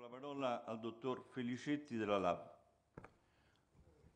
la parola al dottor Felicetti della LAB.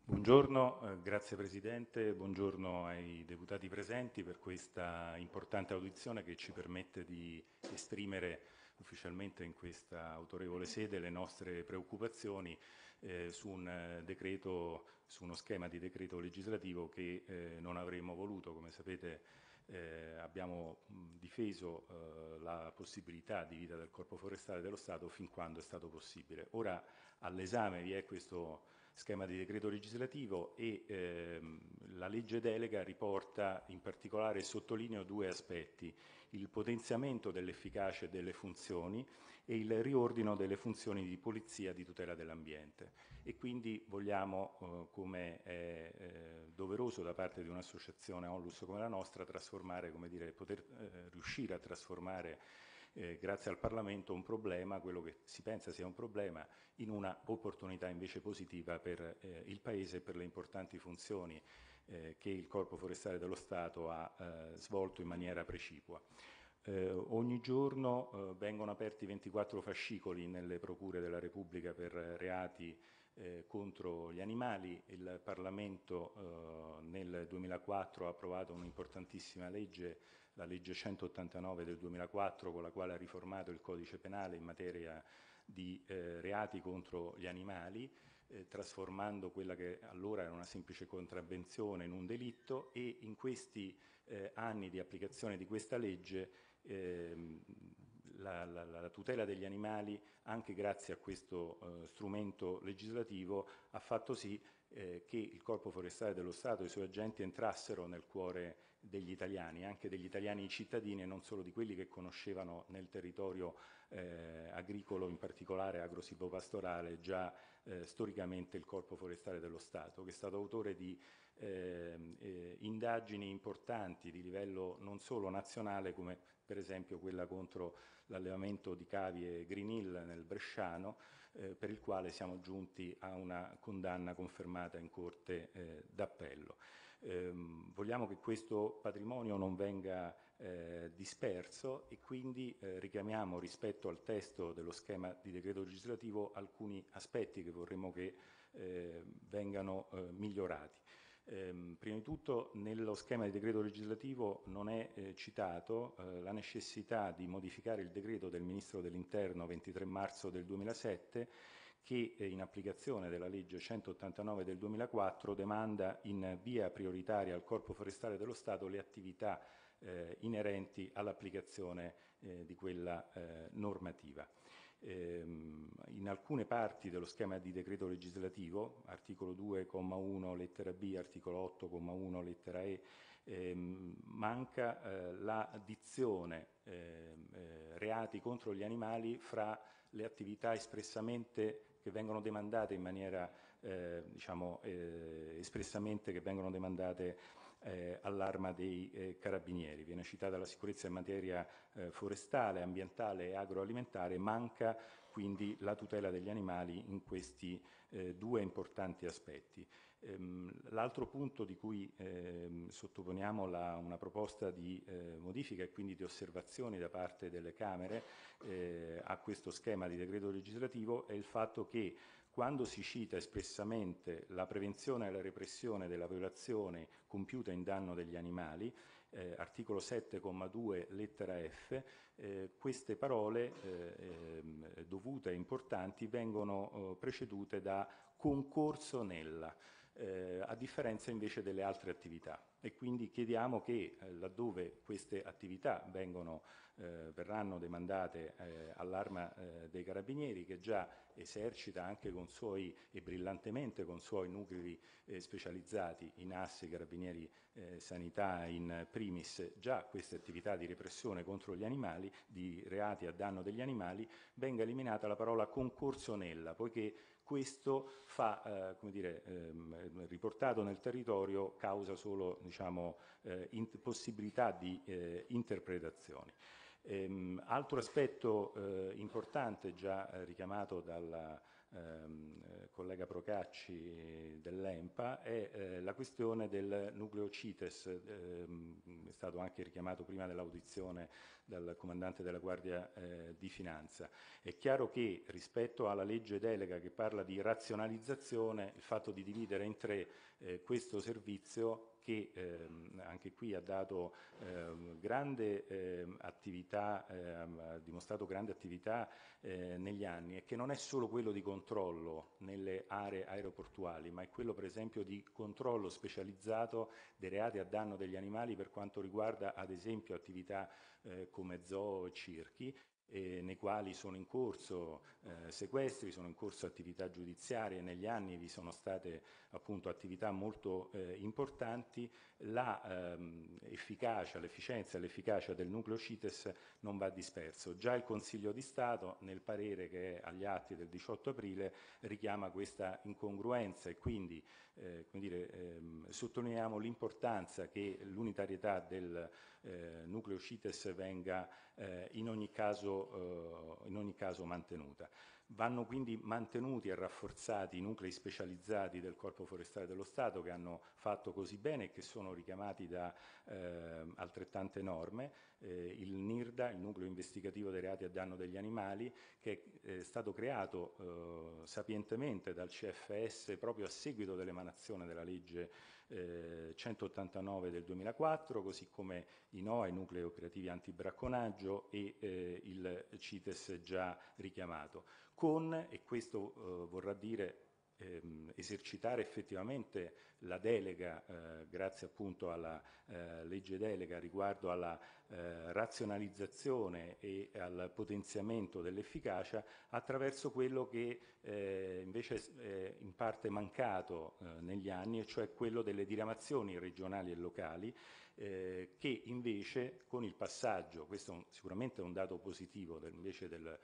Buongiorno, eh, grazie Presidente, buongiorno ai deputati presenti per questa importante audizione che ci permette di esprimere ufficialmente in questa autorevole sede le nostre preoccupazioni eh, su, un eh, decreto, su uno schema di decreto legislativo che eh, non avremmo voluto, come sapete, eh, abbiamo difeso eh, la possibilità di vita del Corpo Forestale dello Stato fin quando è stato possibile. Ora all'esame vi è questo schema di decreto legislativo e ehm, la legge delega riporta in particolare, sottolineo due aspetti, il potenziamento dell'efficacia delle funzioni e il riordino delle funzioni di polizia di tutela dell'ambiente e quindi vogliamo, eh, come è eh, doveroso da parte di un'associazione onlus come la nostra, trasformare, come dire, poter eh, riuscire a trasformare eh, grazie al Parlamento un problema, quello che si pensa sia un problema, in una opportunità invece positiva per eh, il Paese e per le importanti funzioni eh, che il Corpo Forestale dello Stato ha eh, svolto in maniera precipua. Eh, ogni giorno eh, vengono aperti 24 fascicoli nelle procure della Repubblica per eh, reati eh, contro gli animali. Il Parlamento eh, nel 2004 ha approvato un'importantissima legge, la legge 189 del 2004, con la quale ha riformato il codice penale in materia di eh, reati contro gli animali trasformando quella che allora era una semplice contravvenzione in un delitto e in questi eh, anni di applicazione di questa legge Ehm, la, la, la, tutela degli animali, anche grazie a questo eh, strumento legislativo, ha fatto sì eh, che il Corpo Forestale dello Stato e i suoi agenti entrassero nel cuore degli italiani, anche degli italiani cittadini e non solo di quelli che conoscevano nel territorio eh, agricolo, in particolare agrosilvopastorale, già eh, storicamente il Corpo Forestale dello Stato, che è stato autore di ehm, eh, indagini importanti di livello non solo nazionale, come per esempio quella contro l'allevamento di cavi e Green Hill nel Bresciano, eh, per il quale siamo giunti a una condanna confermata in Corte eh, d'appello. Ehm, vogliamo che questo patrimonio non venga eh, disperso e quindi eh, richiamiamo rispetto al testo dello schema di decreto legislativo alcuni aspetti che vorremmo che eh, vengano eh, migliorati. Ehm, prima di tutto nello schema di decreto legislativo non è eh, citato eh, la necessità di modificare il decreto del Ministro dell'Interno 23 marzo del 2007 che in applicazione della legge 189 del 2004 demanda in via prioritaria al Corpo Forestale dello Stato le attività eh, inerenti all'applicazione eh, di quella eh, normativa. Ehm, in alcune parti dello schema di decreto legislativo, articolo 2,1 lettera B, articolo 8,1 lettera E, ehm, manca eh, la dizione ehm, eh, reati contro gli animali fra le attività espressamente che vengono demandate in maniera, eh, diciamo, espressamente che vengono demandate eh, all'arma dei eh, carabinieri. Viene citata la sicurezza in materia eh, forestale, ambientale e agroalimentare, manca quindi la tutela degli animali in questi eh, due importanti aspetti. Ehm, l'altro punto di cui eh, sottoponiamo la, una proposta di eh, modifica e quindi di osservazioni da parte delle Camere eh, a questo schema di decreto legislativo è il fatto che quando si cita espressamente la prevenzione e la repressione della violazione compiuta in danno degli animali, eh, articolo 7,2 lettera F, eh, queste parole eh, ehm, dovute e importanti vengono oh, precedute da concorso nella eh, a differenza invece delle altre attività e quindi chiediamo che eh, laddove queste attività vengono, eh, verranno demandate eh, all'arma eh, dei carabinieri che già esercita anche con suoi e brillantemente con suoi nuclei eh, specializzati in assi carabinieri sanità in primis già queste attività di repressione contro gli animali, di reati a danno degli animali, venga eliminata la parola concorso nella, poiché questo fa, eh, come dire, ehm, riportato nel territorio causa solo diciamo, eh, in, possibilità di eh, interpretazioni. Ehm, altro aspetto eh, importante già eh, richiamato dalla ehm, collega Procacci dell'EMPA è eh, la questione del nucleo CITES, ehm, è stato anche richiamato prima dell'audizione dal comandante della Guardia eh, di Finanza. È chiaro che rispetto alla legge delega che parla di razionalizzazione, il fatto di dividere in tre eh, questo servizio che ehm, anche qui ha dato ehm, grande ehm, attività, ehm, ha dimostrato grande attività eh, negli anni e che non è solo quello di controllo nelle aree aeroportuali, ma è quello per esempio di controllo specializzato dei reati a danno degli animali per quanto riguarda ad esempio attività eh, come zoo e circhi eh, nei quali sono in corso eh, sequestri, sono in corso attività giudiziarie, negli anni vi sono state appunto attività molto eh, importanti, l'efficacia, ehm, l'efficienza e l'efficacia del nucleo CITES non va disperso. Già il Consiglio di Stato nel parere che è agli atti del 18 aprile richiama questa incongruenza e quindi eh, dire, ehm, sottolineiamo l'importanza che l'unitarietà del eh, nucleo CITES venga eh, in, ogni caso, eh, in, ogni caso, mantenuta. Vanno quindi mantenuti e rafforzati i nuclei specializzati del Corpo Forestale dello Stato che hanno fatto così bene e che sono richiamati da ehm, altrettante norme, eh, il NIRDA, il Nucleo Investigativo dei Reati a Danno degli Animali, che eh, è stato creato eh, sapientemente dal CFS proprio a seguito dell'emanazione della legge eh, 189 del 2004, così come i NOA, i nuclei operativi antibracconaggio e eh, il CITES già richiamato, con, e questo eh, vorrà dire ehm, esercitare effettivamente la delega, eh, grazie appunto alla eh, legge delega riguardo alla eh, razionalizzazione e al potenziamento dell'efficacia attraverso quello che eh, invece è in parte mancato eh, negli anni, e cioè quello delle diramazioni regionali e locali, eh, che invece con il passaggio, questo è un, sicuramente è un dato positivo del, invece del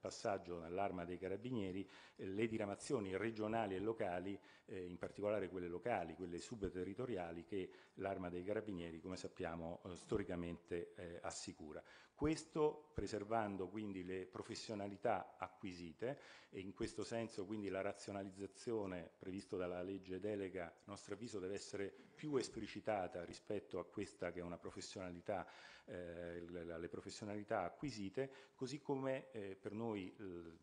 passaggio nell'arma dei carabinieri, le diramazioni regionali regionali e locali, eh, in particolare quelle locali, quelle subterritoriali che l'arma dei carabinieri, come sappiamo, eh, storicamente eh, assicura. Questo preservando quindi le professionalità acquisite e in questo senso quindi la razionalizzazione prevista dalla legge delega, a nostro avviso, deve essere più esplicitata rispetto a questa che è una professionalità, eh, le professionalità acquisite, così come eh, per noi,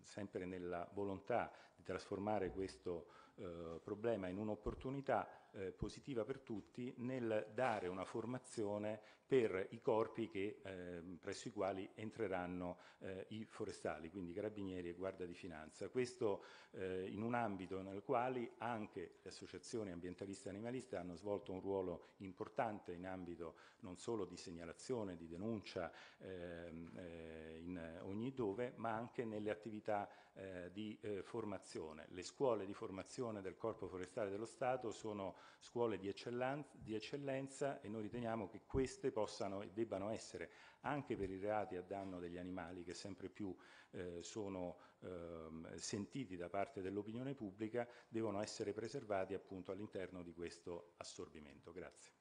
sempre nella volontà di trasformare questo eh, problema in un'opportunità, eh, positiva per tutti nel dare una formazione per i corpi che, eh, presso i quali entreranno eh, i forestali, quindi carabinieri e guarda di finanza. Questo eh, in un ambito nel quale anche le associazioni ambientaliste e animaliste hanno svolto un ruolo importante in ambito non solo di segnalazione, di denuncia ehm, eh, in ogni dove, ma anche nelle attività eh, di formazione. Le scuole di formazione del Corpo Forestale dello Stato sono scuole di eccellenza, di eccellenza, e noi riteniamo che queste possano e debbano essere, anche per i reati a danno degli animali che sempre più eh, sono eh, sentiti da parte dell'opinione pubblica, devono essere preservati appunto all'interno di questo assorbimento. Grazie.